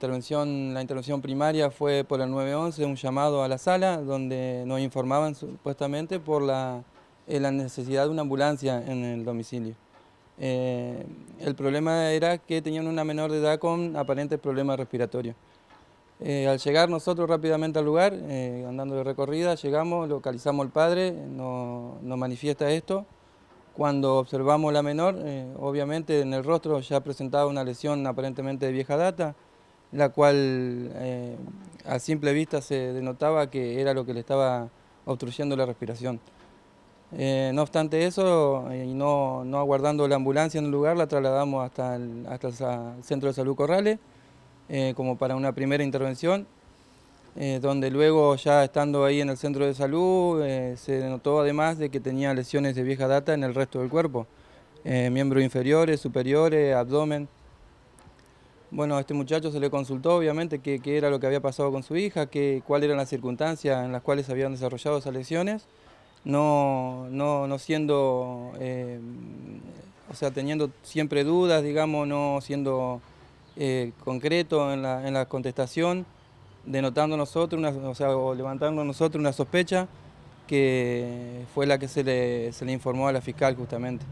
intervención, la intervención primaria fue por el 911, un llamado a la sala donde nos informaban supuestamente por la, eh, necesidad de una ambulancia en el domicilio. Eh, el problema era que tenían una menor de edad con aparentes problemas respiratorios. Eh, al llegar nosotros rápidamente al lugar, andando de recorrida, llegamos, localizamos al padre, nos manifiesta esto. Cuando observamos la menor, obviamente en el rostro ya presentaba una lesión aparentemente de vieja data, la cual eh, a simple vista se denotaba que era lo que le estaba obstruyendo la respiración. Eh, no obstante eso, eh, y no, no, aguardando la ambulancia en el lugar, la trasladamos hasta el, hasta el Centro de Salud Corrales como para una primera intervención, donde luego ya estando ahí en el Centro de Salud se denotó además de que tenía lesiones de vieja data en el resto del cuerpo, miembros inferiores, superiores, abdomen. Bueno, a este muchacho se le consultó obviamente qué, era lo que había pasado con su hija, qué, cuáles eran las circunstancias en las cuales habían desarrollado esas lesiones, no, no, siendo, eh, o sea, teniendo siempre dudas, digamos, no siendo eh, concreto en la, contestación, denotando nosotros, o sea, levantando nosotros una sospecha que fue la que se le, informó a la fiscal justamente.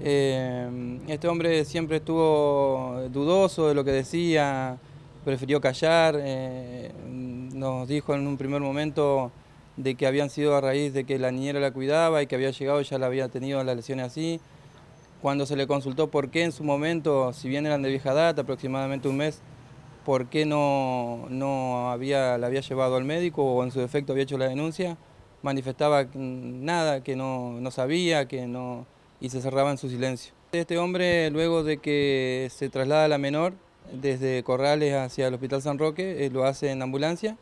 Eh, este hombre siempre estuvo dudoso de lo que decía, prefirió callar, eh, nos dijo en un primer momento de que habían sido a raíz de que la niñera la cuidaba y que había llegado y ya la había tenido las lesiones así. Cuando se le consultó por qué en su momento, si bien eran de vieja data, aproximadamente un mes, por qué no, no había, la había llevado al médico o en su defecto había hecho la denuncia, manifestaba nada, que no, no sabía, que no, y se cerraba en su silencio. Este hombre, luego de que se traslada a la menor desde Corrales hacia el Hospital San Roque, eh, lo hace en ambulancia.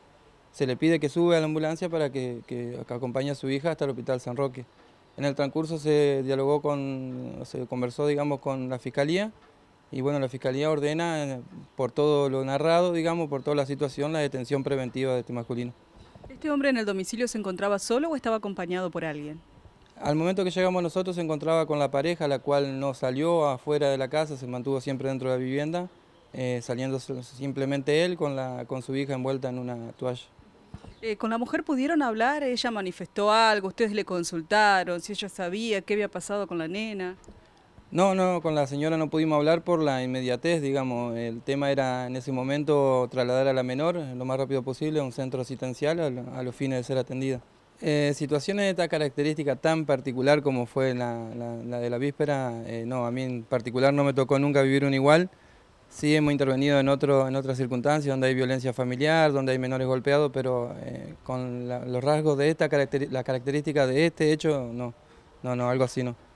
Se le pide que sube a la ambulancia para que, que, que acompañe a su hija hasta el Hospital San Roque. En el transcurso se dialogó con, se conversó, digamos, con la Fiscalía y bueno, la Fiscalía ordena, eh, por todo lo narrado, digamos, por toda la situación, la detención preventiva de este masculino. ¿Este hombre en el domicilio se encontraba solo o estaba acompañado por alguien? Al momento que llegamos nosotros se encontraba con la pareja, la cual no salió afuera de la casa, se mantuvo siempre dentro de la vivienda, eh, saliendo simplemente él con, la, con su hija envuelta en una toalla. Eh, ¿Con la mujer pudieron hablar? ¿Ella manifestó algo? ¿Ustedes le consultaron? ¿Si ella sabía qué había pasado con la nena? No, no, con la señora no pudimos hablar por la inmediatez, digamos. El tema era en ese momento trasladar a la menor lo más rápido posible a un centro asistencial a los fines de ser atendida. Eh, situaciones de esta característica tan particular como fue la, de la víspera, eh, no, a mí en particular no me tocó nunca vivir un igual. Sí hemos intervenido en, otro, en otras circunstancias, donde hay violencia familiar, donde hay menores golpeados, pero eh, con los rasgos de esta la característica de este hecho, no, no, no, algo así no.